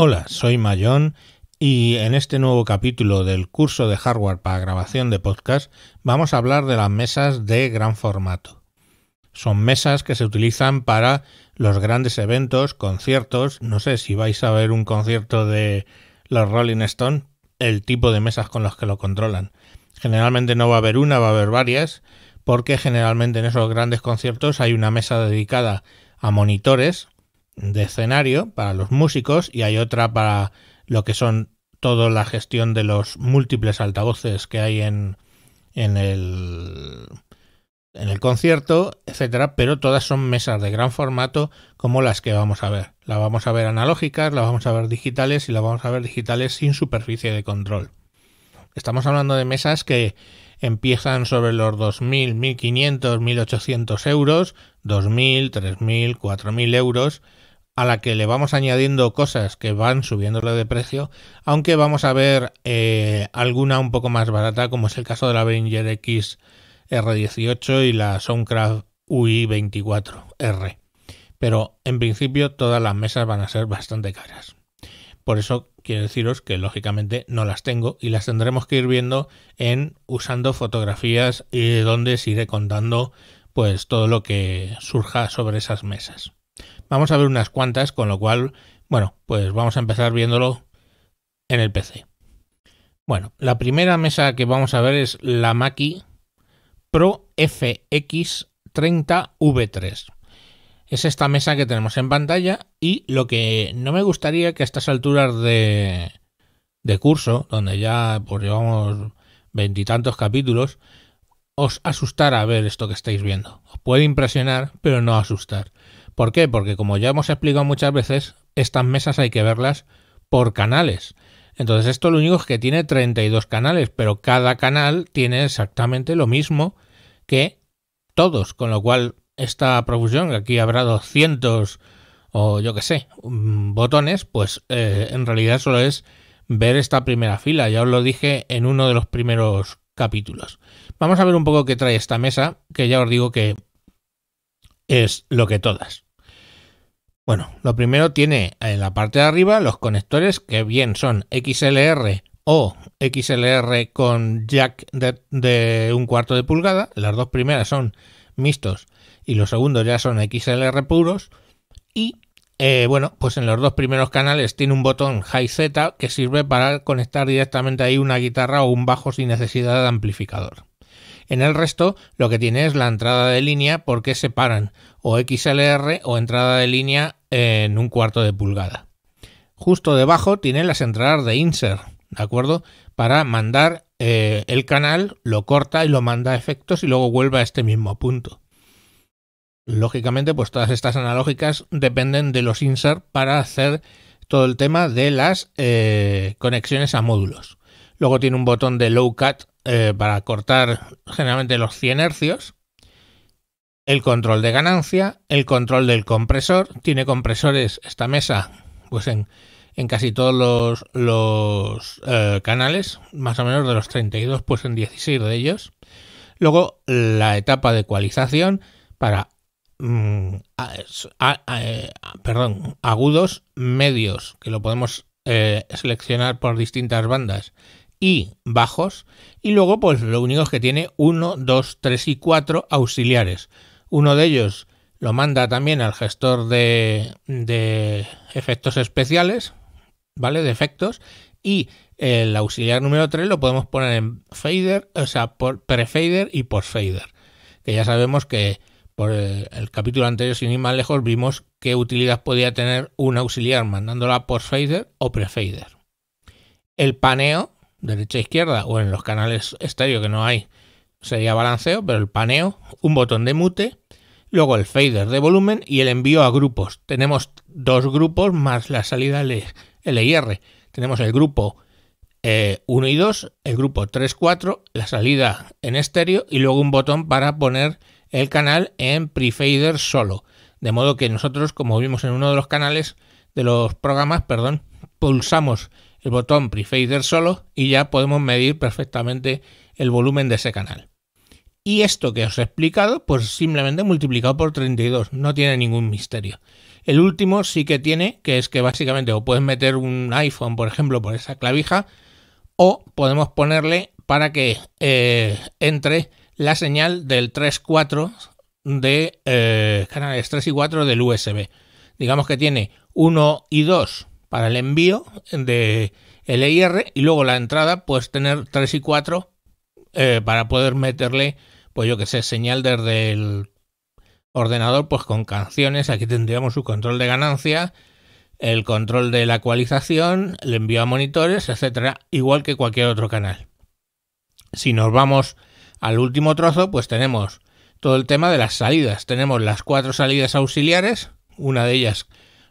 Hola, soy Mayón y en este nuevo capítulo del curso de hardware para grabación de podcast vamos a hablar de las mesas de gran formato. Son mesas que se utilizan para los grandes eventos, conciertos, no sé si vais a ver un concierto de los Rolling Stones, el tipo de mesas con las que lo controlan. Generalmente no va a haber una, va a haber varias, porque generalmente en esos grandes conciertos hay una mesa dedicada a monitores, de escenario para los músicos y hay otra para lo que son toda la gestión de los múltiples altavoces que hay en, en el en el concierto, etcétera, pero todas son mesas de gran formato como las que vamos a ver. Las vamos a ver analógicas, las vamos a ver digitales y las vamos a ver digitales sin superficie de control. Estamos hablando de mesas que empiezan sobre los 2.000, 1.500, 1.800 euros, 2.000, 3.000, 4.000 euros a la que le vamos añadiendo cosas que van subiéndole de precio, aunque vamos a ver eh, alguna un poco más barata, como es el caso de la Avenger X R18 y la Soundcraft UI24R. Pero en principio todas las mesas van a ser bastante caras. Por eso quiero deciros que lógicamente no las tengo y las tendremos que ir viendo en usando fotografías y donde os iré contando pues todo lo que surja sobre esas mesas. Vamos a ver unas cuantas, con lo cual, bueno, pues vamos a empezar viéndolo en el PC. Bueno, la primera mesa que vamos a ver es la Maki Pro FX30V3. Es esta mesa que tenemos en pantalla y lo que no me gustaría que a estas alturas de, curso, donde ya pues, llevamos veintitantos capítulos, os asustara ver esto que estáis viendo. Os puede impresionar, pero no asustar. ¿Por qué? Porque como ya hemos explicado muchas veces, estas mesas hay que verlas por canales. Entonces esto lo único es que tiene 32 canales, pero cada canal tiene exactamente lo mismo que todos, con lo cual esta profusión, que aquí habrá 200 o yo qué sé, mm, botones, pues eh, en realidad solo es ver esta primera fila, ya os lo dije en uno de los primeros capítulos. Vamos a ver un poco qué trae esta mesa, que ya os digo que es lo que todas. Bueno, lo primero tiene en la parte de arriba los conectores que bien son XLR o XLR con jack de, un cuarto de pulgada. Las dos primeras son mixtos y los segundos ya son XLR puros. Y eh, bueno, pues en los dos primeros canales tiene un botón High Z que sirve para conectar directamente ahí una guitarra o un bajo sin necesidad de amplificador. En el resto lo que tiene es la entrada de línea porque separan o XLR o entrada de línea en un cuarto de pulgada. Justo debajo tiene las entradas de insert, ¿de acuerdo? Para mandar eh, el canal, lo corta y lo manda a efectos y luego vuelve a este mismo punto. Lógicamente, pues todas estas analógicas dependen de los insert para hacer todo el tema de las eh, conexiones a módulos. Luego tiene un botón de low cut eh, para cortar generalmente los 100 hercios el control de ganancia, el control del compresor. Tiene compresores esta mesa, pues en, casi todos los, eh, canales, más o menos de los 32, pues en 16 de ellos. Luego la etapa de ecualización para mm, eh, perdón, agudos medios, que lo podemos eh, seleccionar por distintas bandas y bajos y luego pues lo único que tiene 1, 2, 3 y 4 auxiliares uno de ellos lo manda también al gestor de, efectos especiales, ¿vale? De efectos. Y el auxiliar número 3 lo podemos poner en fader, o sea, por pre-fader y post-fader. Que ya sabemos que por el, capítulo anterior, sin ir más lejos, vimos qué utilidad podía tener un auxiliar mandándola post-fader o pre-fader. El paneo, derecha a e izquierda, o en los canales estéreo que no hay sería balanceo, pero el paneo, un botón de mute, luego el fader de volumen y el envío a grupos. Tenemos dos grupos más la salida LIR. Tenemos el grupo 1 eh, y 2, el grupo 3, 4, la salida en estéreo y luego un botón para poner el canal en prefader solo. De modo que nosotros, como vimos en uno de los canales de los programas, perdón, pulsamos el botón prefader solo y ya podemos medir perfectamente el volumen de ese canal. Y esto que os he explicado, pues simplemente multiplicado por 32, no tiene ningún misterio. El último sí que tiene, que es que básicamente o puedes meter un iPhone, por ejemplo, por esa clavija, o podemos ponerle para que eh, entre la señal del 3.4 de eh, canales 3 y 4 del USB. Digamos que tiene 1 y 2 para el envío de el y luego la entrada, pues tener 3 y 4 eh, para poder meterle, pues yo que sé, señal desde el ordenador, pues con canciones. Aquí tendríamos su control de ganancia, el control de la ecualización, el envío a monitores, etcétera, igual que cualquier otro canal. Si nos vamos al último trozo, pues tenemos todo el tema de las salidas. Tenemos las cuatro salidas auxiliares, una de ellas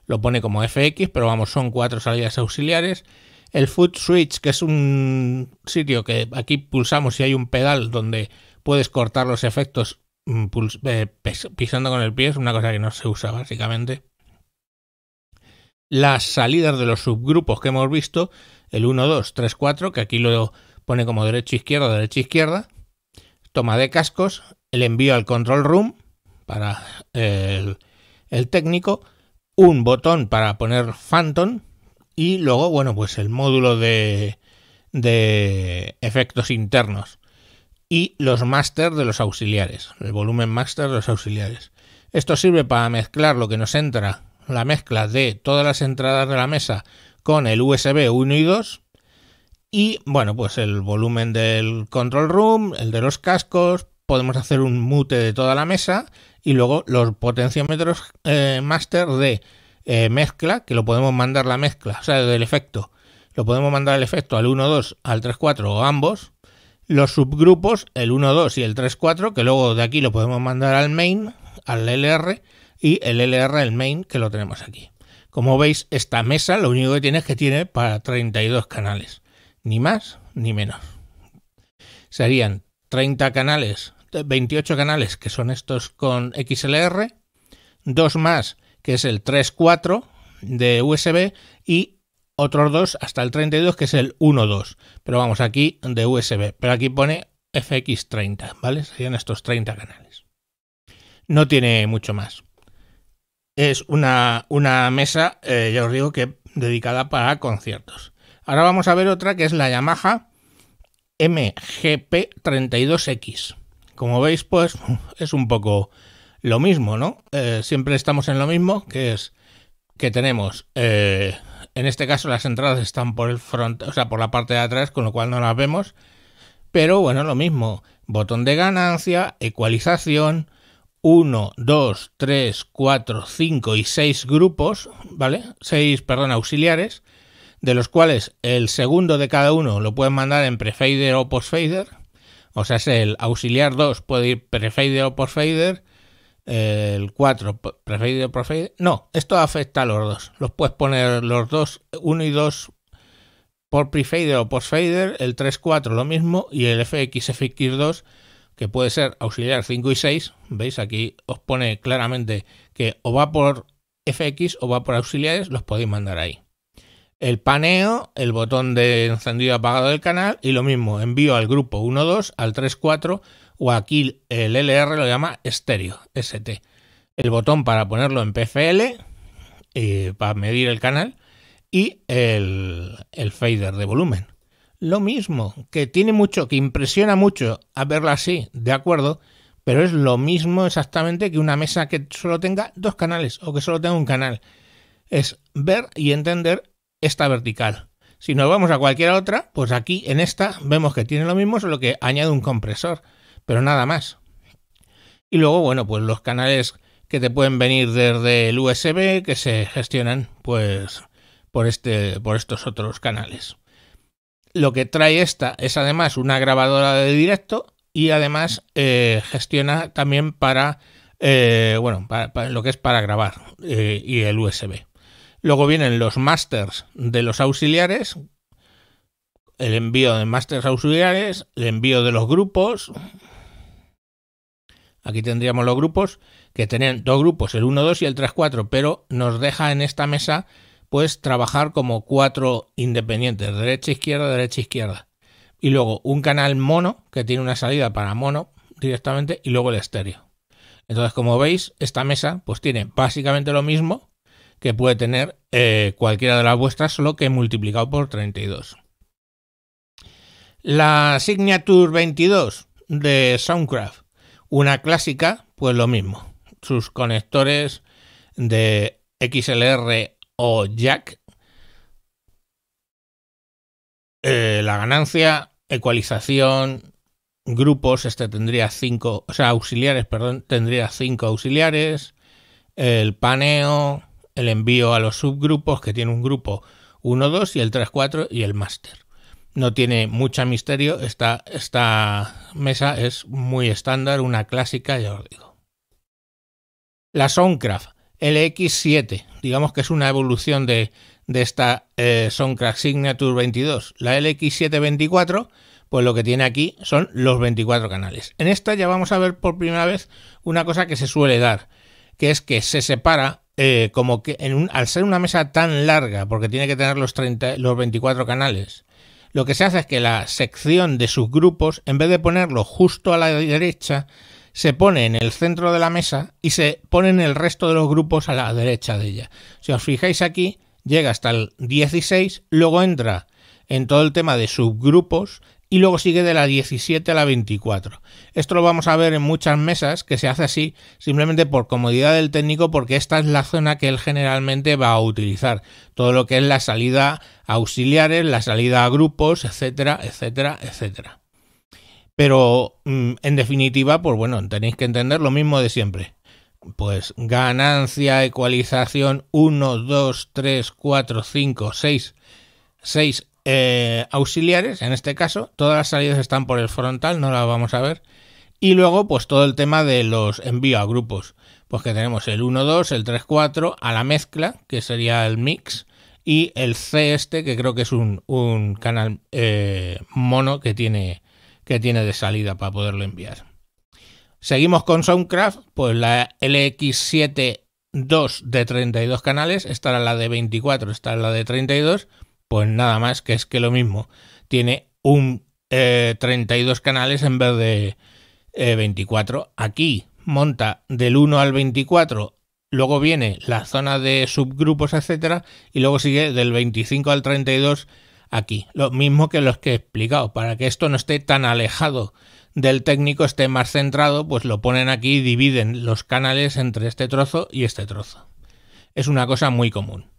lo pone como FX, pero vamos, son cuatro salidas auxiliares el Foot Switch, que es un sitio que aquí pulsamos y hay un pedal donde puedes cortar los efectos mm, eh, pisando con el pie, es una cosa que no se usa básicamente. Las salidas de los subgrupos que hemos visto, el 1, 2, 3, 4, que aquí lo pone como derecho, izquierda, derecha, izquierda. Toma de cascos, el envío al control room para el técnico, un botón para poner Phantom, y luego, bueno, pues el módulo de, de efectos internos. Y los máster de los auxiliares, el volumen máster de los auxiliares. Esto sirve para mezclar lo que nos entra, la mezcla de todas las entradas de la mesa con el USB 1 y 2. Y bueno, pues el volumen del control room, el de los cascos, podemos hacer un mute de toda la mesa y luego los potenciómetros eh, máster master de eh, mezcla, que lo podemos mandar la mezcla, o sea, del efecto, lo podemos mandar el efecto al 1 2 al 3 4 o ambos, los subgrupos, el 1 2 y el 3 4 que luego de aquí lo podemos mandar al main, al LR, y el LR, el main, que lo tenemos aquí. Como veis, esta mesa lo único que tiene es que tiene para 32 canales, ni más ni menos. Serían 30 canales, 28 canales, que son estos con XLR, dos más que es el 3.4 de USB, y otros dos hasta el 32, que es el 1.2. Pero vamos, aquí de USB. Pero aquí pone FX30, ¿vale? Serían estos 30 canales. No tiene mucho más. Es una, mesa, eh, ya os digo, que dedicada para conciertos. Ahora vamos a ver otra que es la Yamaha MGP32X. Como veis, pues es un poco lo mismo, ¿no? Eh, siempre estamos en lo mismo, que es que tenemos, eh, en este caso las entradas están por el front, o sea, por la parte de atrás, con lo cual no las vemos, pero bueno, lo mismo, botón de ganancia, ecualización, 1, 2, 3, 4, 5 y 6 grupos, ¿vale? 6, perdón, auxiliares, de los cuales el segundo de cada uno lo pueden mandar en prefader o postfader, o sea, es el auxiliar 2 puede ir prefader o postfader, el 4 preferido, preferido. No, esto afecta a los dos. Los puedes poner los dos, 1 y 2 por prefader o post fader, el 3, 4 lo mismo y el FX, FX2 que puede ser auxiliar 5 y 6. Veis aquí os pone claramente que o va por FX o va por auxiliares, los podéis mandar ahí. El paneo, el botón de encendido y apagado del canal y lo mismo, envío al grupo 1, 2, al 3, 4 o aquí el LR lo llama estéreo, ST. El botón para ponerlo en PFL, eh, para medir el canal, y el, el fader de volumen. Lo mismo, que tiene mucho, que impresiona mucho a verla así, de acuerdo, pero es lo mismo exactamente que una mesa que solo tenga dos canales o que solo tenga un canal. Es ver y entender esta vertical. Si nos vamos a cualquier otra, pues aquí en esta vemos que tiene lo mismo, solo que añade un compresor pero nada más. Y luego, bueno, pues los canales que te pueden venir desde el USB que se gestionan pues por este por estos otros canales. Lo que trae esta es además una grabadora de directo y además eh, gestiona también para eh, bueno para, lo que es para grabar eh, y el USB. Luego vienen los masters de los auxiliares, el envío de masters auxiliares, el envío de los grupos, Aquí tendríamos los grupos que tenían dos grupos, el 1-2 y el 3-4, pero nos deja en esta mesa pues trabajar como cuatro independientes, derecha, izquierda, derecha, izquierda. Y luego un canal mono que tiene una salida para mono directamente y luego el estéreo. Entonces, como veis, esta mesa pues tiene básicamente lo mismo que puede tener eh, cualquiera de las vuestras, solo que multiplicado por 32. La Signature 22 de Soundcraft una clásica, pues lo mismo. Sus conectores de XLR o jack. Eh, la ganancia, ecualización, grupos, este tendría cinco o sea, auxiliares, perdón, tendría cinco auxiliares, el paneo, el envío a los subgrupos, que tiene un grupo 1, 2 y el 3, 4 y el máster no tiene mucho misterio. Esta, esta mesa es muy estándar, una clásica, ya os digo. La Soundcraft LX7, digamos que es una evolución de, esta eh, Soncraft Signature 22. La LX724, pues lo que tiene aquí son los 24 canales. En esta ya vamos a ver por primera vez una cosa que se suele dar, que es que se separa eh, como que en al ser una mesa tan larga, porque tiene que tener los, 30, los 24 canales, lo que se hace es que la sección de subgrupos, en vez de ponerlo justo a la derecha, se pone en el centro de la mesa y se ponen el resto de los grupos a la derecha de ella. Si os fijáis aquí, llega hasta el 16, luego entra en todo el tema de subgrupos y luego sigue de la 17 a la 24. Esto lo vamos a ver en muchas mesas que se hace así simplemente por comodidad del técnico porque esta es la zona que él generalmente va a utilizar. Todo lo que es la salida auxiliares, la salida a grupos, etcétera, etcétera, etcétera. Pero mm, en definitiva, pues bueno, tenéis que entender lo mismo de siempre. Pues ganancia, ecualización 1, 2, 3, 4, 5, 6, 6 auxiliares, en este caso, todas las salidas están por el frontal, no las vamos a ver. Y luego, pues todo el tema de los envíos a grupos. Pues que tenemos el 1-2, el 3-4, a la mezcla, que sería el mix, y el C este, que creo que es un, canal eh, mono que tiene, que tiene de salida para poderlo enviar. Seguimos con Soundcraft, pues la LX7 de 32 canales, esta era la de 24, esta era la de 32, pues nada más que es que lo mismo, tiene un 32 eh, canales en vez de 24. Eh, Aquí monta del 1 al 24 luego viene la zona de subgrupos, etcétera, y luego sigue del 25 al 32 aquí. Lo mismo que los que he explicado, para que esto no esté tan alejado del técnico, esté más centrado, pues lo ponen aquí y dividen los canales entre este trozo y este trozo. Es una cosa muy común.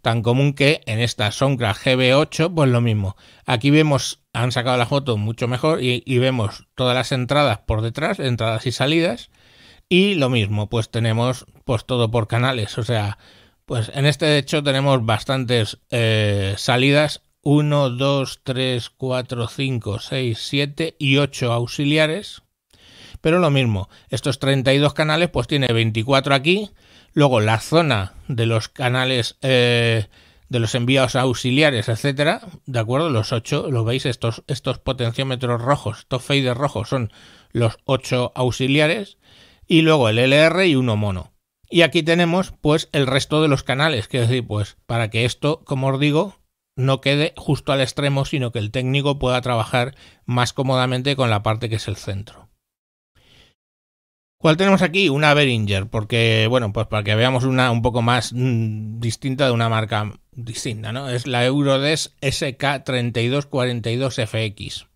Tan común que en esta soncra GB8, pues lo mismo. Aquí vemos, han sacado la foto mucho mejor y vemos todas las entradas por detrás, entradas y salidas y lo mismo, pues tenemos pues todo por canales. O sea, pues en este de hecho tenemos bastantes eh, salidas. 1, 2, 3, 4, 5, 6, 7 y 8 auxiliares. Pero lo mismo, estos 32 canales pues tiene 24 aquí. Luego la zona de los canales eh, de los envíos auxiliares, etcétera, ¿de acuerdo? Los 8, lo veis, estos, estos potenciómetros rojos, estos faders rojos son los 8 auxiliares y luego el LR y uno mono. Y aquí tenemos pues el resto de los canales, que decir, pues para que esto, como os digo, no quede justo al extremo, sino que el técnico pueda trabajar más cómodamente con la parte que es el centro. ¿Cuál tenemos aquí? Una Behringer, porque, bueno, pues para que veamos una un poco más mm, distinta de una marca distinta, ¿no? Es la Eurodesk SK3242FX.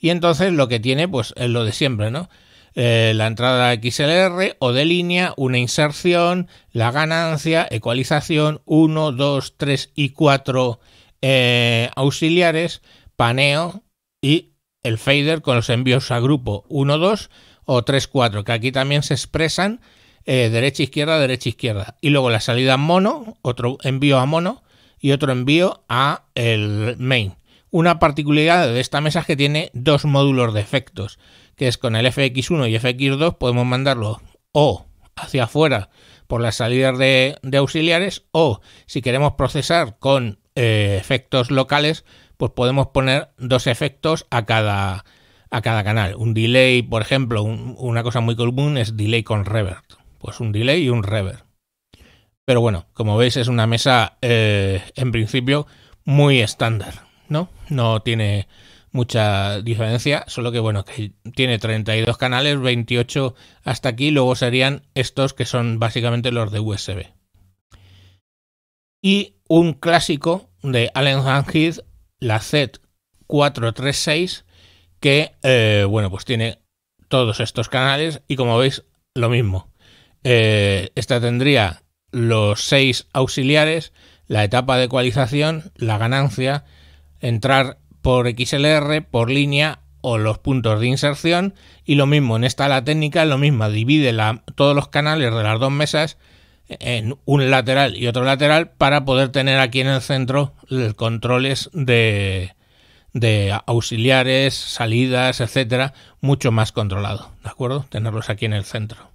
Y entonces lo que tiene, pues es lo de siempre, ¿no? Eh, la entrada XLR o de línea, una inserción, la ganancia, ecualización, 1, 2, 3 y 4 eh, auxiliares, paneo y el fader con los envíos a grupo 1, 2 o 3, 4, que aquí también se expresan eh, derecha, izquierda, derecha, izquierda. Y luego la salida mono, otro envío a mono y otro envío a el main. Una particularidad de esta mesa es que tiene dos módulos de efectos que es con el FX1 y FX2 podemos mandarlo o hacia afuera por las salidas de, auxiliares o si queremos procesar con eh, efectos locales, pues podemos poner dos efectos a cada, a cada canal. Un delay, por ejemplo, una cosa muy común es delay con reverb. Pues un delay y un reverb. Pero bueno, como veis es una mesa eh, en principio muy estándar, ¿no? No tiene mucha diferencia, solo que bueno, que tiene 32 canales, 28 hasta aquí, luego serían estos que son básicamente los de USB. Y un clásico de Allen Heath, la Z436, que eh, bueno, pues tiene todos estos canales y como veis, lo mismo. Eh, esta tendría los seis auxiliares, la etapa de ecualización, la ganancia, entrar por XLR, por línea o los puntos de inserción. Y lo mismo, en esta la técnica, lo mismo, divide la, todos los canales de las dos mesas en un lateral y otro lateral para poder tener aquí en el centro los controles de, auxiliares, salidas, etcétera, mucho más controlado, ¿de acuerdo? Tenerlos aquí en el centro.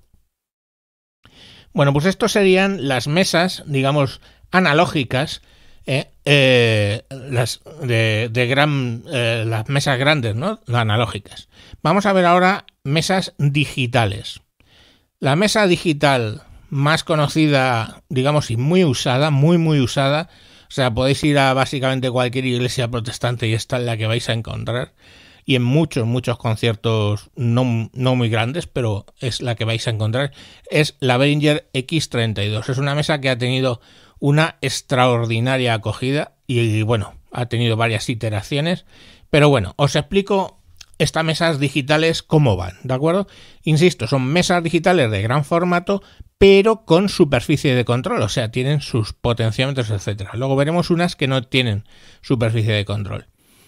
Bueno, pues estos serían las mesas, digamos, analógicas eh, eh, las de, gran, eh, las mesas grandes, ¿no? Las analógicas. Vamos a ver ahora mesas digitales. La mesa digital más conocida, digamos, y muy usada, muy, muy usada. O sea, podéis ir a básicamente cualquier iglesia protestante y esta es la que vais a encontrar. Y en muchos, muchos conciertos no, muy grandes, pero es la que vais a encontrar. Es la Behringer X32. Es una mesa que ha tenido una extraordinaria acogida y bueno, ha tenido varias iteraciones. Pero bueno, os explico estas mesas digitales cómo van, ¿de acuerdo? Insisto, son mesas digitales de gran formato, pero con superficie de control, o sea, tienen sus potenciómetros, etcétera. Luego veremos unas que no tienen superficie de control.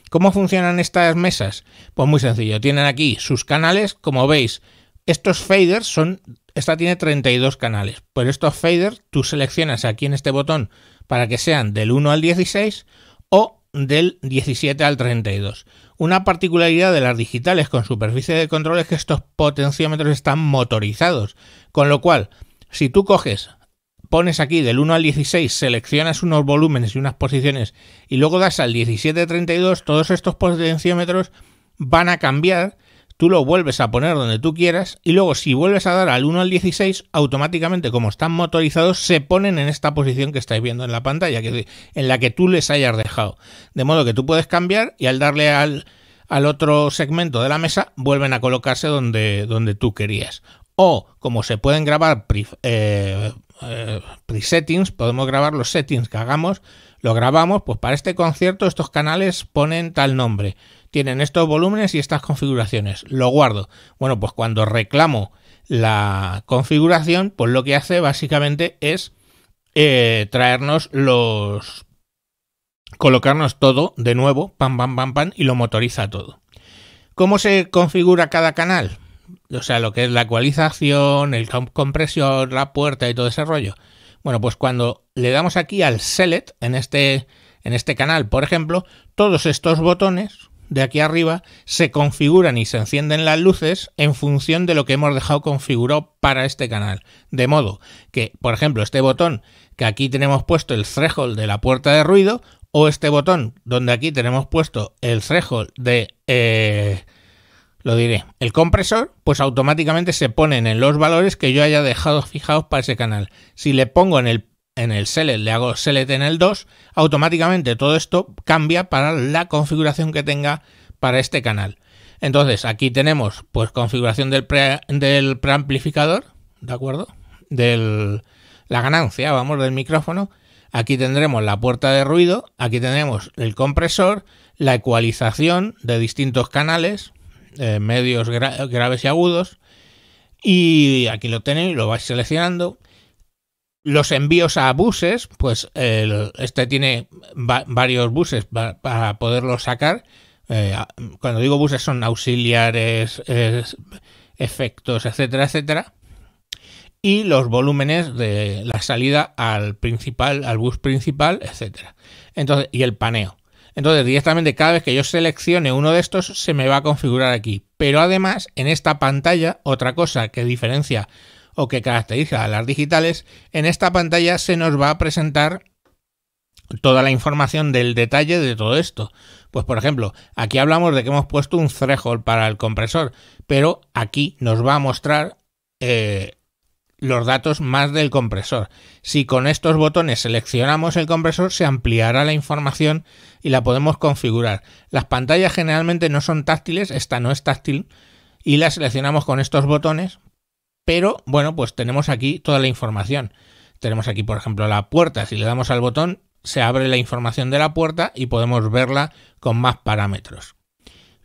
¿Cómo funcionan estas mesas? Pues muy sencillo, tienen aquí sus canales, como veis, estos faders son, esta tiene 32 canales, Por estos faders tú seleccionas aquí en este botón para que sean del 1 al 16 o del 17 al 32. Una particularidad de las digitales con superficie de control es que estos potenciómetros están motorizados, con lo cual, si tú coges pones aquí del 1 al 16, seleccionas unos volúmenes y unas posiciones y luego das al 17-32, todos estos potenciómetros van a cambiar tú lo vuelves a poner donde tú quieras y luego si vuelves a dar al 1 al 16, automáticamente como están motorizados se ponen en esta posición que estáis viendo en la pantalla, en la que tú les hayas dejado. De modo que tú puedes cambiar y al darle al, otro segmento de la mesa vuelven a colocarse donde, donde tú querías. O como se pueden grabar eh, eh, pre, settings podemos grabar los settings que hagamos, lo grabamos, pues para este concierto estos canales ponen tal nombre tienen estos volúmenes y estas configuraciones. Lo guardo. Bueno, pues cuando reclamo la configuración, pues lo que hace básicamente es eh, traernos los... colocarnos todo de nuevo, pam, pam, pam, pam, y lo motoriza todo. ¿Cómo se configura cada canal? O sea, lo que es la actualización, el compresión, la puerta y todo ese rollo. Bueno, pues cuando le damos aquí al select en este, en este canal, por ejemplo, todos estos botones de aquí arriba se configuran y se encienden las luces en función de lo que hemos dejado configurado para este canal. De modo que, por ejemplo, este botón que aquí tenemos puesto el threshold de la puerta de ruido o este botón donde aquí tenemos puesto el threshold de... Eh, lo diré, el compresor, pues automáticamente se ponen en los valores que yo haya dejado fijados para ese canal. Si le pongo en el en el SELET le hago select en el 2, automáticamente todo esto cambia para la configuración que tenga para este canal. Entonces aquí tenemos pues configuración del, preamplificador, ¿de acuerdo? de la ganancia, vamos, del micrófono. Aquí tendremos la puerta de ruido, aquí tenemos el compresor, la ecualización de distintos canales, eh, medios graves y agudos. Y aquí lo tenéis, lo vais seleccionando. Los envíos a buses, pues este tiene varios buses para poderlos sacar. Eh, cuando digo buses son auxiliares, efectos, etcétera, etcétera. Y los volúmenes de la salida al principal, al bus principal, etcétera. Entonces, y el paneo. Entonces, directamente cada vez que yo seleccione uno de estos, se me va a configurar aquí. Pero además, en esta pantalla, otra cosa que diferencia o que caracteriza a las digitales, en esta pantalla se nos va a presentar toda la información del detalle de todo esto. Pues por ejemplo, aquí hablamos de que hemos puesto un frejol para el compresor, pero aquí nos va a mostrar eh, los datos más del compresor. Si con estos botones seleccionamos el compresor, se ampliará la información y la podemos configurar. Las pantallas generalmente no son táctiles, esta no es táctil, y la seleccionamos con estos botones pero bueno, pues tenemos aquí toda la información. Tenemos aquí, por ejemplo, la puerta. Si le damos al botón, se abre la información de la puerta y podemos verla con más parámetros.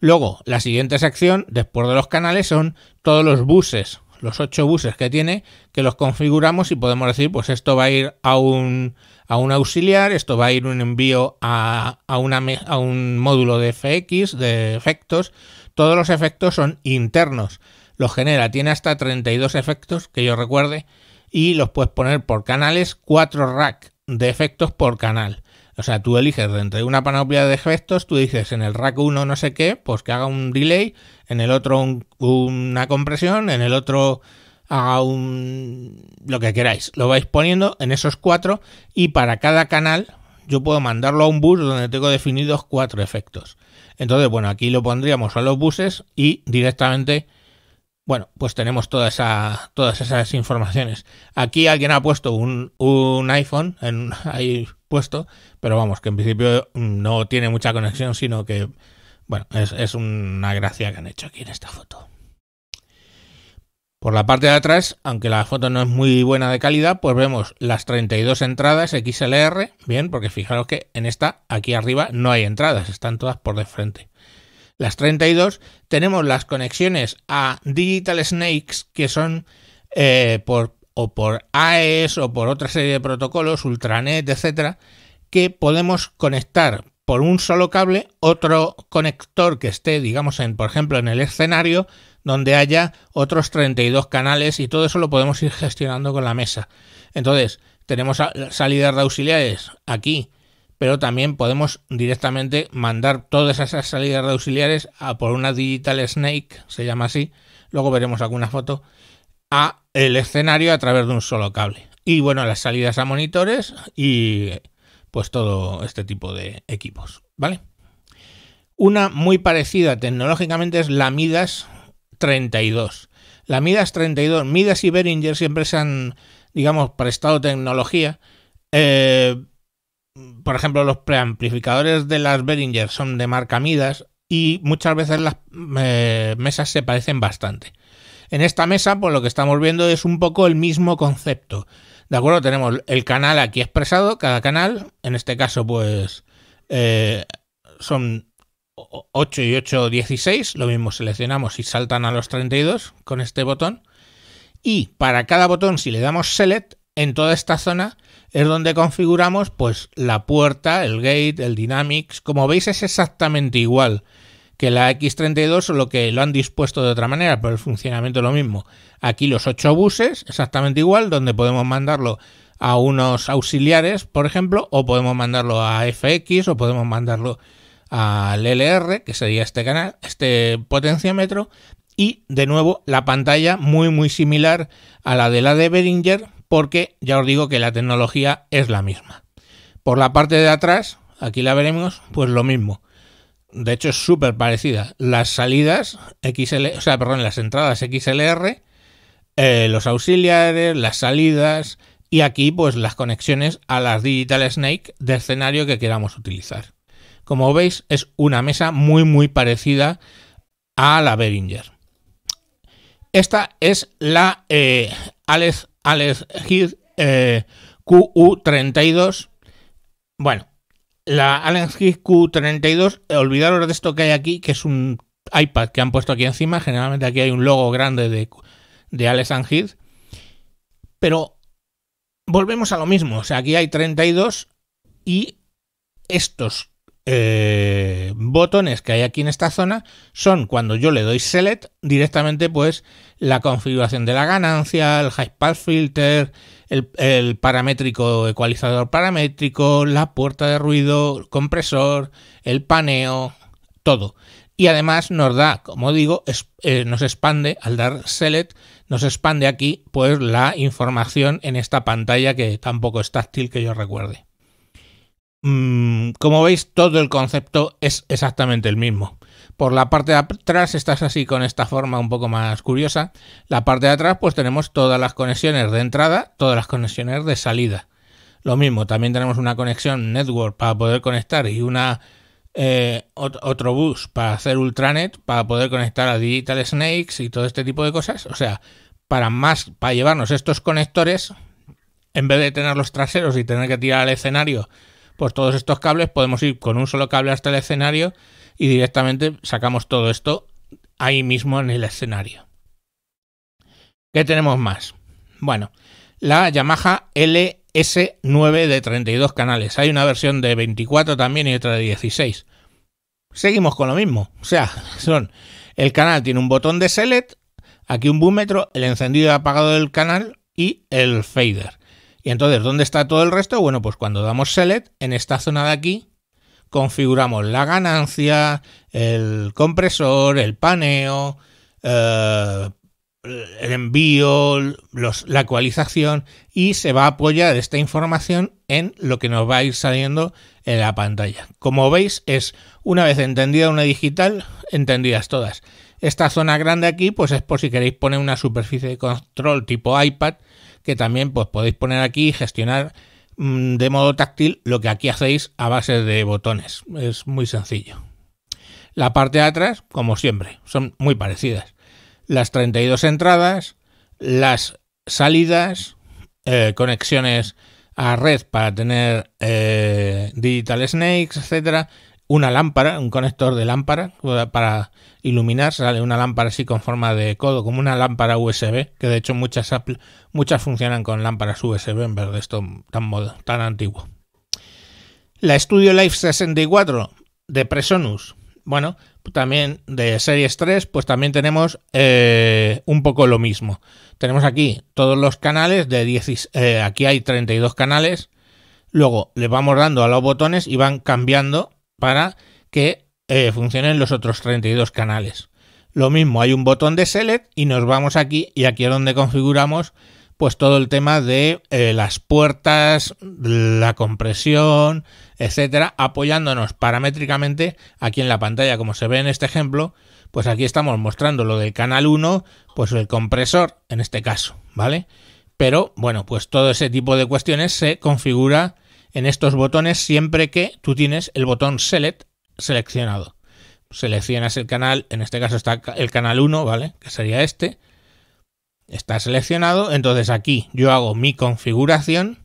Luego, la siguiente sección, después de los canales, son todos los buses, los ocho buses que tiene, que los configuramos y podemos decir, pues esto va a ir a un, auxiliar, esto va a ir un envío a, a, una, a un módulo de FX, de efectos. Todos los efectos son internos los genera. Tiene hasta 32 efectos, que yo recuerde, y los puedes poner por canales, 4 rack de efectos por canal. O sea, tú eliges de entre una panoplia de efectos, tú dices en el rack 1 no sé qué, pues que haga un delay, en el otro una compresión, en el otro haga un... lo que queráis. Lo vais poniendo en esos cuatro y para cada canal yo puedo mandarlo a un bus donde tengo definidos cuatro efectos. Entonces, bueno, aquí lo pondríamos a los buses y directamente bueno, pues tenemos toda todas esas informaciones. Aquí alguien ha puesto un, un iPhone en, ahí puesto, pero vamos, que en principio no tiene mucha conexión, sino que, bueno, es, es una gracia que han hecho aquí en esta foto. Por la parte de atrás, aunque la foto no es muy buena de calidad, pues vemos las 32 entradas XLR, bien, porque fijaros que en esta, aquí arriba, no hay entradas, están todas por de frente las 32, tenemos las conexiones a Digital Snakes, que son eh, por, o por AES o por otra serie de protocolos, Ultranet, etcétera, que podemos conectar por un solo cable otro conector que esté, digamos, en, por ejemplo, en el escenario donde haya otros 32 canales y todo eso lo podemos ir gestionando con la mesa. Entonces, tenemos salidas de auxiliares aquí pero también podemos directamente mandar todas esas salidas de auxiliares a por una Digital Snake, se llama así, luego veremos alguna foto, a el escenario a través de un solo cable. Y bueno, las salidas a monitores y pues todo este tipo de equipos, ¿vale? Una muy parecida tecnológicamente es la Midas 32. La Midas 32, Midas y Behringer siempre se han, digamos, prestado tecnología. Eh, por ejemplo, los preamplificadores de las Behringer son de marca Midas y muchas veces las eh, mesas se parecen bastante. En esta mesa, pues lo que estamos viendo es un poco el mismo concepto. De acuerdo, tenemos el canal aquí expresado, cada canal, en este caso, pues eh, son 8 y 8, 16, lo mismo seleccionamos y saltan a los 32 con este botón. Y para cada botón, si le damos select, en toda esta zona es donde configuramos pues la puerta, el gate, el dynamics. Como veis es exactamente igual que la X32, solo que lo han dispuesto de otra manera, pero el funcionamiento es lo mismo. Aquí los ocho buses, exactamente igual, donde podemos mandarlo a unos auxiliares, por ejemplo, o podemos mandarlo a FX o podemos mandarlo al LR, que sería este canal, este potenciómetro, y de nuevo la pantalla muy muy similar a la de la de Behringer, porque ya os digo que la tecnología es la misma. Por la parte de atrás, aquí la veremos, pues lo mismo. De hecho es súper parecida. Las salidas XL, o sea, perdón, las entradas XLR, eh, los auxiliares, las salidas y aquí pues las conexiones a las Digital Snake de escenario que queramos utilizar. Como veis es una mesa muy muy parecida a la Behringer. Esta es la eh, Alex Alex eh, Q q 32 bueno, la Alex Higgs Q32, olvidaros de esto que hay aquí, que es un iPad que han puesto aquí encima. Generalmente aquí hay un logo grande de, de Alex Higgs. Pero volvemos a lo mismo. O sea, aquí hay 32 y estos eh, botones que hay aquí en esta zona son cuando yo le doy select directamente pues la configuración de la ganancia, el high pass filter, el, paramétrico ecualizador paramétrico, la puerta de ruido, el compresor, el paneo, todo. Y además nos da, como digo, eh, nos expande al dar select, nos expande aquí pues la información en esta pantalla que tampoco es táctil que yo recuerde. Mm, como veis, todo el concepto es exactamente el mismo. Por la parte de atrás estás así con esta forma un poco más curiosa. La parte de atrás pues tenemos todas las conexiones de entrada, todas las conexiones de salida. Lo mismo, también tenemos una conexión network para poder conectar y una eh, otro bus para hacer Ultranet, para poder conectar a Digital Snakes y todo este tipo de cosas. O sea, para más, para llevarnos estos conectores, en vez de tener los traseros y tener que tirar al escenario pues todos estos cables podemos ir con un solo cable hasta el escenario y directamente sacamos todo esto ahí mismo en el escenario. ¿Qué tenemos más? Bueno, la Yamaha LS9 de 32 canales. Hay una versión de 24 también y otra de 16. Seguimos con lo mismo. O sea, son el canal tiene un botón de select, aquí un búmetro, el encendido y apagado del canal y el fader. Y entonces, ¿dónde está todo el resto? Bueno, pues cuando damos select, en esta zona de aquí, configuramos la ganancia, el compresor, el paneo, eh, el envío, la actualización y se va a apoyar esta información en lo que nos va a ir saliendo en la pantalla. Como veis, es una vez entendida una digital, entendidas todas. Esta zona grande aquí, pues es por si queréis poner una superficie de control tipo iPad que también pues, podéis poner aquí y gestionar mm, de modo táctil lo que aquí hacéis a base de botones. Es muy sencillo. La parte de atrás, como siempre, son muy parecidas. Las 32 entradas, las salidas, eh, conexiones a red para tener eh, Digital Snakes, etcétera, una lámpara, un conector de lámpara para iluminar, sale una lámpara así con forma de codo, como una lámpara USB, que de hecho muchas, muchas funcionan con lámparas USB en vez de esto tan, tan antiguo. La Studio Life 64 de Presonus, bueno, también de Series 3, pues también tenemos eh, un poco lo mismo. Tenemos aquí todos los canales, de eh, aquí hay 32 canales, Luego le vamos dando a los botones y van cambiando para que eh, funcionen los otros 32 canales. Lo mismo, hay un botón de select y nos vamos aquí y aquí es donde configuramos pues todo el tema de eh, las puertas, la compresión, etcétera, apoyándonos paramétricamente aquí en la pantalla, como se ve en este ejemplo, pues aquí estamos mostrando lo del canal 1, pues el compresor en este caso, ¿vale? Pero bueno, pues todo ese tipo de cuestiones se configura en estos botones siempre que tú tienes el botón Select seleccionado. Seleccionas el canal, en este caso está el canal 1, ¿vale? Que sería este. Está seleccionado, entonces aquí yo hago mi configuración,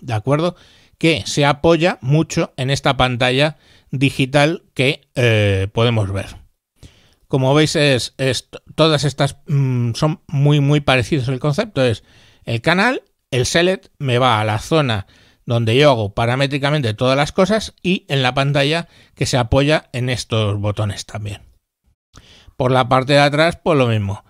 ¿de acuerdo? Que se apoya mucho en esta pantalla digital que eh, podemos ver. Como veis, es, todas estas mm, son muy, muy parecidos. el concepto. Es el canal, el select me va a la zona donde yo hago paramétricamente todas las cosas y en la pantalla que se apoya en estos botones también. Por la parte de atrás, pues lo mismo.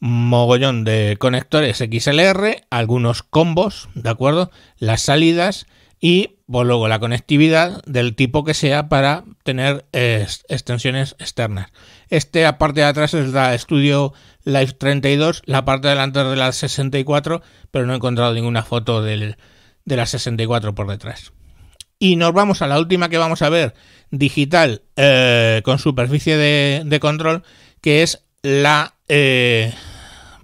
Mogollón de conectores XLR, algunos combos, ¿de acuerdo? Las salidas y pues, luego la conectividad del tipo que sea para tener extensiones externas. Este, aparte parte de atrás es la Studio Live 32, la parte delante es de la 64, pero no he encontrado ninguna foto del, de la 64 por detrás. Y nos vamos a la última que vamos a ver, digital, eh, con superficie de, control, que es la... Eh,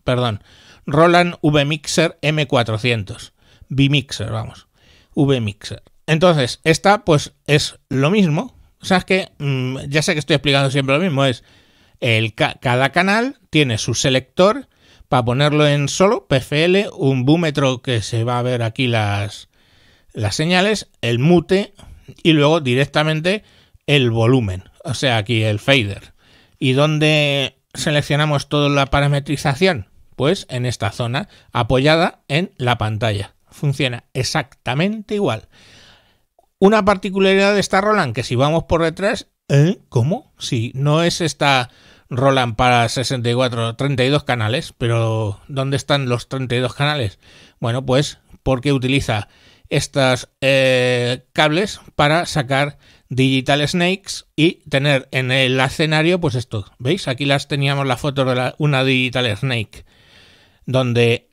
perdón, Roland v-mixer M400. v-mixer vamos. v-mixer Entonces, esta pues es lo mismo. O sea, es que mm, ya sé que estoy explicando siempre lo mismo. Es el, cada canal tiene su selector para ponerlo en solo, PFL, un búmetro que se va a ver aquí las, las señales, el mute y luego directamente el volumen, o sea, aquí el fader. ¿Y dónde seleccionamos toda la parametrización? Pues en esta zona, apoyada en la pantalla. Funciona exactamente igual. Una particularidad de esta Roland, que si vamos por detrás, ¿eh? ¿cómo? Si no es esta Rolan para 64, 32 canales, pero ¿dónde están los 32 canales? Bueno, pues porque utiliza estos eh, cables para sacar Digital Snakes y tener en el escenario, pues esto, ¿veis? Aquí las teníamos la foto de una Digital Snake, donde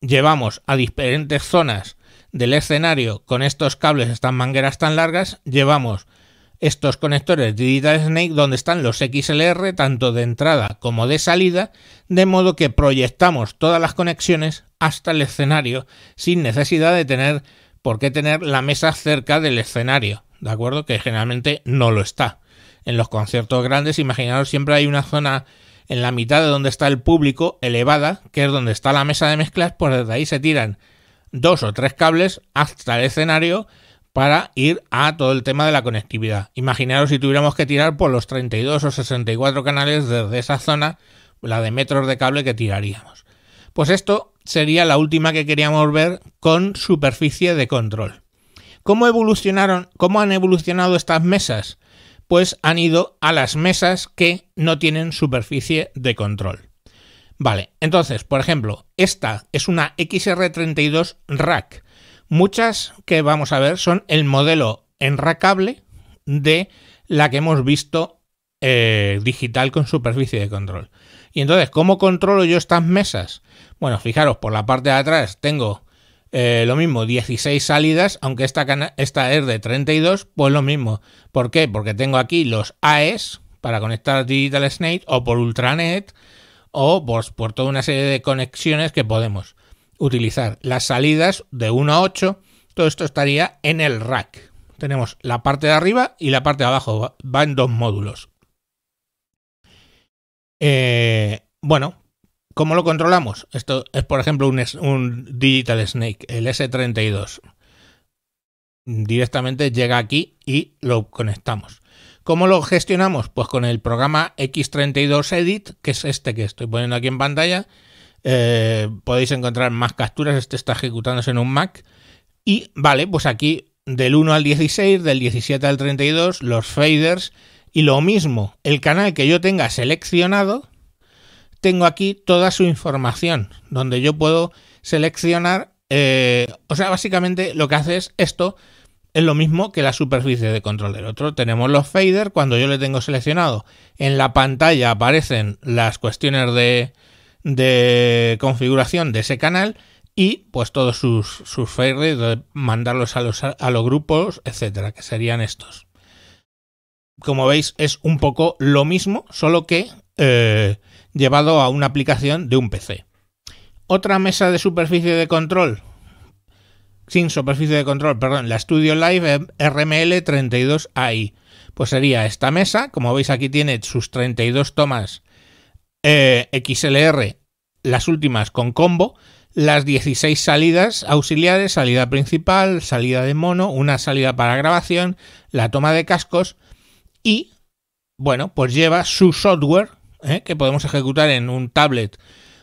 llevamos a diferentes zonas del escenario con estos cables, estas mangueras tan largas, llevamos estos conectores Digital Snake donde están los XLR tanto de entrada como de salida, de modo que proyectamos todas las conexiones hasta el escenario sin necesidad de tener por qué tener la mesa cerca del escenario, ¿de acuerdo? Que generalmente no lo está. En los conciertos grandes, imaginaros, siempre hay una zona en la mitad de donde está el público elevada, que es donde está la mesa de mezclas, pues desde ahí se tiran dos o tres cables hasta el escenario para ir a todo el tema de la conectividad. Imaginaros si tuviéramos que tirar por los 32 o 64 canales desde esa zona, la de metros de cable que tiraríamos. Pues esto sería la última que queríamos ver con superficie de control. ¿Cómo evolucionaron, cómo han evolucionado estas mesas? Pues han ido a las mesas que no tienen superficie de control. Vale, entonces, por ejemplo, esta es una XR32 Rack Muchas que vamos a ver son el modelo enracable de la que hemos visto eh, digital con superficie de control. Y entonces, ¿cómo controlo yo estas mesas? Bueno, fijaros, por la parte de atrás tengo eh, lo mismo, 16 salidas, aunque esta, esta es de 32, pues lo mismo. ¿Por qué? Porque tengo aquí los AES para conectar Digital Snake o por Ultranet o pues, por toda una serie de conexiones que podemos utilizar las salidas de 1 a 8. Todo esto estaría en el rack. Tenemos la parte de arriba y la parte de abajo. en dos módulos. Eh, bueno, ¿cómo lo controlamos? Esto es, por ejemplo, un Digital Snake, el S32. Directamente llega aquí y lo conectamos. ¿Cómo lo gestionamos? Pues con el programa X32 Edit, que es este que estoy poniendo aquí en pantalla, eh, podéis encontrar más capturas, este está ejecutándose en un Mac. Y vale, pues aquí del 1 al 16, del 17 al 32, los faders y lo mismo, el canal que yo tenga seleccionado, tengo aquí toda su información, donde yo puedo seleccionar, eh, o sea, básicamente lo que hace es esto, es lo mismo que la superficie de control del otro. Tenemos los faders, cuando yo le tengo seleccionado, en la pantalla aparecen las cuestiones de, de configuración de ese canal y pues todos sus, sus mandarlos a los, a los grupos, etcétera, que serían estos. Como veis, es un poco lo mismo, solo que eh, llevado a una aplicación de un PC. Otra mesa de superficie de control, sin superficie de control, perdón, la Studio Live RML 32AI. Pues sería esta mesa, como veis aquí tiene sus 32 tomas eh, XLR, las últimas con combo, las 16 salidas auxiliares, salida principal, salida de mono, una salida para grabación, la toma de cascos y, bueno, pues lleva su software eh, que podemos ejecutar en un tablet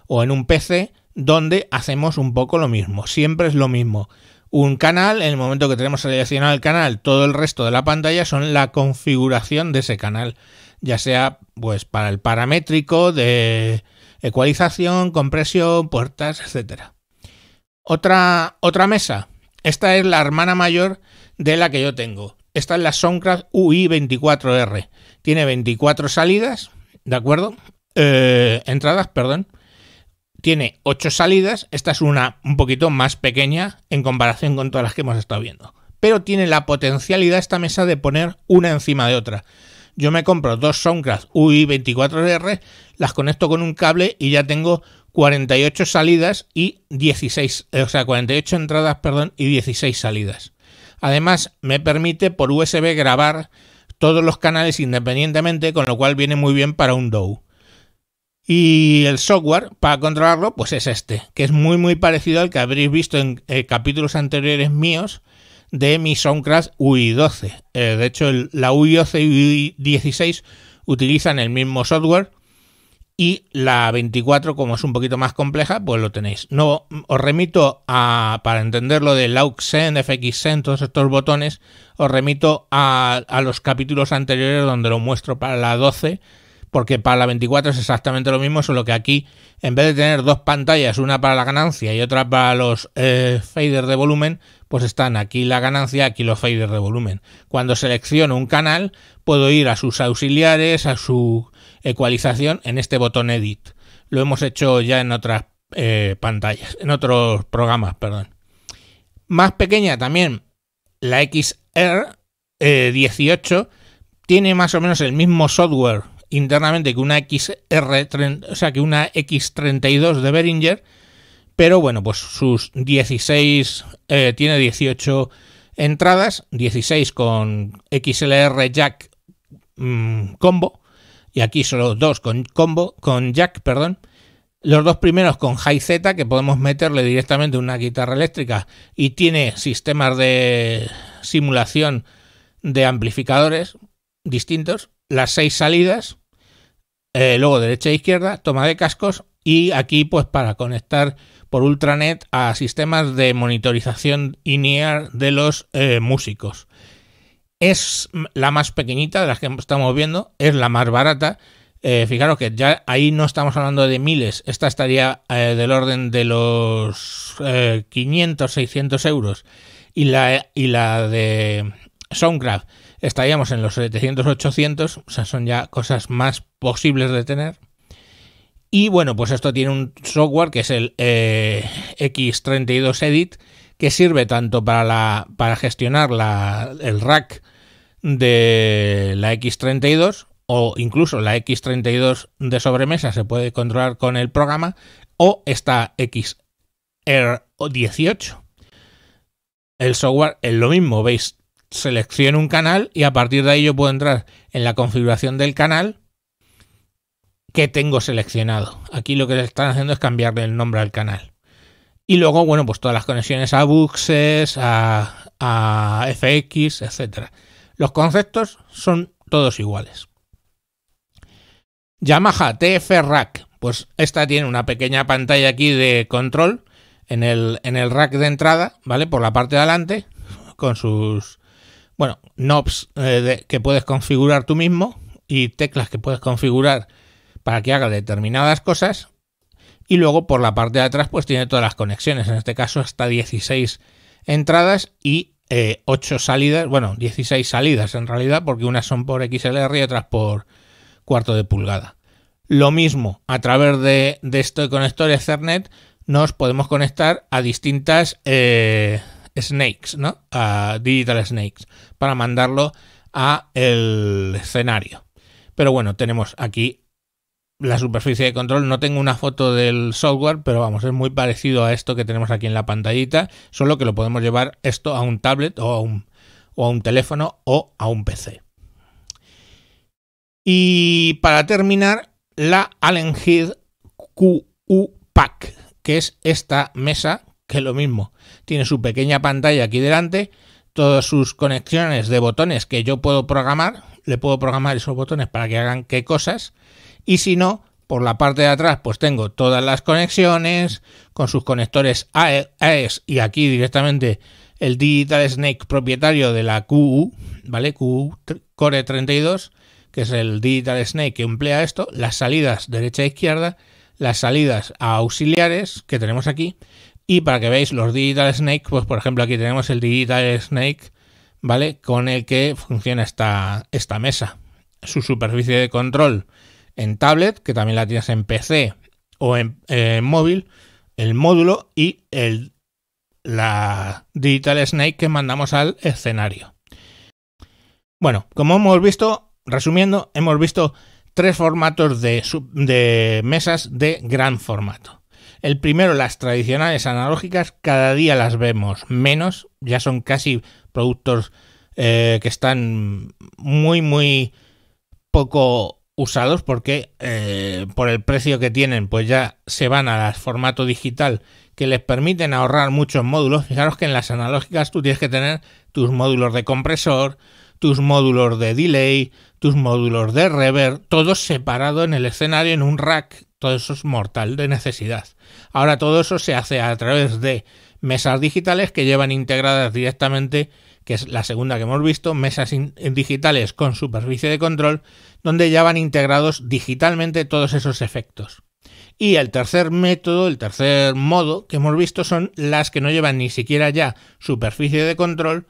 o en un PC donde hacemos un poco lo mismo, siempre es lo mismo. Un canal, en el momento que tenemos seleccionado el canal, todo el resto de la pantalla son la configuración de ese canal ya sea pues para el paramétrico de ecualización, compresión, puertas, etcétera. Otra, otra mesa. Esta es la hermana mayor de la que yo tengo. Esta es la Soundcraft UI24R. Tiene 24 salidas, ¿de acuerdo? Eh, entradas, perdón. Tiene 8 salidas. Esta es una un poquito más pequeña en comparación con todas las que hemos estado viendo. Pero tiene la potencialidad esta mesa de poner una encima de otra yo me compro dos Soundcraft UI24R, las conecto con un cable y ya tengo 48 salidas y 16, eh, o sea, 48 entradas, perdón, y 16 salidas. Además, me permite por USB grabar todos los canales independientemente, con lo cual viene muy bien para un DAW. Y el software para controlarlo, pues es este, que es muy muy parecido al que habréis visto en eh, capítulos anteriores míos, de mi Soundcraft UI12. Eh, de hecho, la UI12 y UI16 utilizan el mismo software y la 24, como es un poquito más compleja, pues lo tenéis. No, os remito a, para entenderlo de Lauxen, FXen, todos estos botones, os remito a, los capítulos anteriores donde lo muestro para la 12 porque para la 24 es exactamente lo mismo, solo que aquí, en vez de tener dos pantallas, una para la ganancia y otra para los eh, faders de volumen, pues están aquí la ganancia, aquí los faders de volumen. Cuando selecciono un canal, puedo ir a sus auxiliares, a su ecualización en este botón Edit. Lo hemos hecho ya en otras eh, pantallas, en otros programas, perdón. Más pequeña también, la XR18 eh, tiene más o menos el mismo software internamente que una XR, o sea, que una X32 de Behringer, pero bueno, pues sus 16, eh, tiene 18 entradas, 16 con XLR Jack mm, combo, y aquí solo dos con combo, con Jack, perdón. Los dos primeros con High Z, que podemos meterle directamente una guitarra eléctrica y tiene sistemas de simulación de amplificadores distintos. Las seis salidas, eh, luego derecha e izquierda, toma de cascos y aquí pues para conectar por Ultranet a sistemas de monitorización in de los eh, músicos. Es la más pequeñita de las que estamos viendo, es la más barata. Eh, fijaros que ya ahí no estamos hablando de miles, esta estaría eh, del orden de los 500, 600 euros. Y la, y la de Soundcraft estaríamos en los 700, 800, o sea, son ya cosas más posibles de tener. Y bueno, pues esto tiene un software que es el eh, X32 Edit, que sirve tanto para, la, para gestionar el rack de la X32 o incluso la X32 de sobremesa se puede controlar con el programa o esta XR18. El software es lo mismo, veis, selecciono un canal y a partir de ahí yo puedo entrar en la configuración del canal que tengo seleccionado. Aquí lo que están haciendo es cambiarle el nombre al canal. Y luego, bueno, pues todas las conexiones a Buxes, a, FX, etc. Los conceptos son todos iguales. Yamaha TF Rack. Pues esta tiene una pequeña pantalla aquí de control en el, en el rack de entrada, ¿vale? Por la parte de adelante, con sus, bueno, knobs eh, que puedes configurar tú mismo y teclas que puedes configurar para que haga determinadas cosas y luego por la parte de atrás pues tiene todas las conexiones, en este caso hasta 16 entradas y 8 eh, salidas, bueno, 16 salidas en realidad porque unas son por XLR y otras por cuarto de pulgada. Lo mismo, a través de, de este conector Ethernet nos podemos conectar a distintas eh, snakes, ¿no? A digital snakes, para mandarlo a el escenario. Pero bueno, tenemos aquí la superficie de control. No tengo una foto del software, pero vamos, es muy parecido a esto que tenemos aquí en la pantallita, solo que lo podemos llevar esto a un tablet o a un, o a un teléfono o a un PC. Y para terminar, la Allen Head QU Pack, que es esta mesa, que es lo mismo, tiene su pequeña pantalla aquí delante, todas sus conexiones de botones que yo puedo programar, le puedo programar esos botones para que hagan qué cosas y si no, por la parte de atrás pues tengo todas las conexiones con sus conectores AES e y aquí directamente el Digital Snake propietario de la Q ¿vale? Q Core 32, que es el Digital Snake que emplea esto, las salidas derecha e izquierda, las salidas auxiliares que tenemos aquí y para que veáis los Digital Snake, pues por ejemplo aquí tenemos el Digital Snake, ¿vale? Con el que funciona esta mesa. Su superficie de control en tablet, que también la tienes en PC o eh, en, móvil, el módulo y el, la Digital Snake que mandamos al escenario. Bueno, como hemos visto, resumiendo, hemos visto tres formatos de, de mesas de gran formato. El primero, las tradicionales analógicas, cada día las vemos menos, ya son casi productos eh, que están muy, muy poco usados porque eh, por el precio que tienen pues ya se van a las formato digital que les permiten ahorrar muchos módulos. Fijaros que en las analógicas tú tienes que tener tus módulos de compresor, tus módulos de delay, tus módulos de reverb, todo separado en el escenario en un rack. Todo eso es mortal de necesidad. Ahora todo eso se hace a través de mesas digitales que llevan integradas directamente que es la segunda que hemos visto, mesas digitales con superficie de control, donde ya van integrados digitalmente todos esos efectos. Y el tercer método, el tercer modo que hemos visto son las que no llevan ni siquiera ya superficie de control,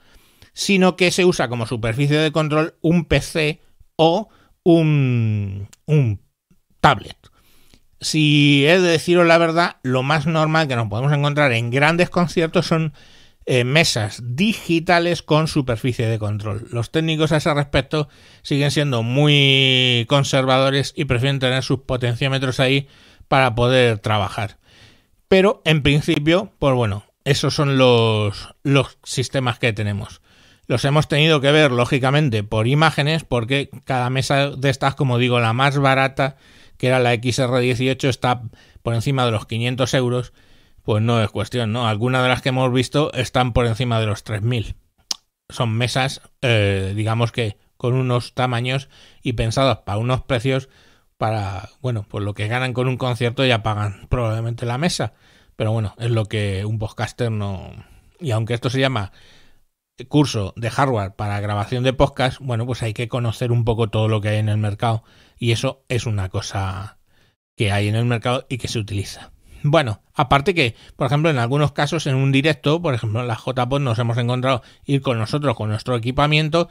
sino que se usa como superficie de control un PC o un, tablet. Si he de deciros la verdad, lo más normal que nos podemos encontrar en grandes conciertos son eh, mesas digitales con superficie de control. Los técnicos a ese respecto siguen siendo muy conservadores y prefieren tener sus potenciómetros ahí para poder trabajar. Pero en principio, pues bueno, esos son los, los sistemas que tenemos. Los hemos tenido que ver, lógicamente, por imágenes, porque cada mesa de estas, como digo, la más barata, que era la XR18, está por encima de los 500 euros pues no es cuestión, ¿no? Algunas de las que hemos visto están por encima de los 3000. Son mesas, eh, digamos que con unos tamaños y pensadas para unos precios para, bueno, pues lo que ganan con un concierto ya pagan probablemente la mesa. Pero bueno, es lo que un podcaster no... Y aunque esto se llama curso de hardware para grabación de podcast, bueno, pues hay que conocer un poco todo lo que hay en el mercado. Y eso es una cosa que hay en el mercado y que se utiliza. Bueno, aparte que, por ejemplo, en algunos casos en un directo, por ejemplo, en la JPOD nos hemos encontrado ir con nosotros, con nuestro equipamiento,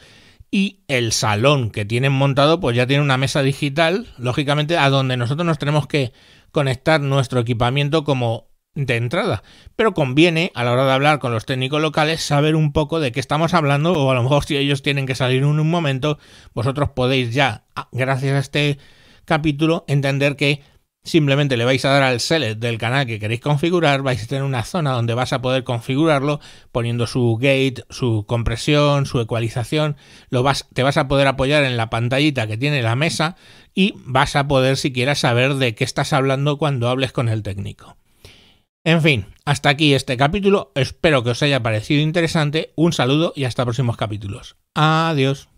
y el salón que tienen montado, pues ya tiene una mesa digital, lógicamente, a donde nosotros nos tenemos que conectar nuestro equipamiento como de entrada. Pero conviene, a la hora de hablar con los técnicos locales, saber un poco de qué estamos hablando, o a lo mejor si ellos tienen que salir en un momento, vosotros podéis ya, gracias a este capítulo, entender que Simplemente le vais a dar al select del canal que queréis configurar, vais a tener una zona donde vas a poder configurarlo poniendo su gate, su compresión, su ecualización, lo vas, te vas a poder apoyar en la pantallita que tiene la mesa y vas a poder siquiera saber de qué estás hablando cuando hables con el técnico. En fin, hasta aquí este capítulo, espero que os haya parecido interesante, un saludo y hasta próximos capítulos. Adiós.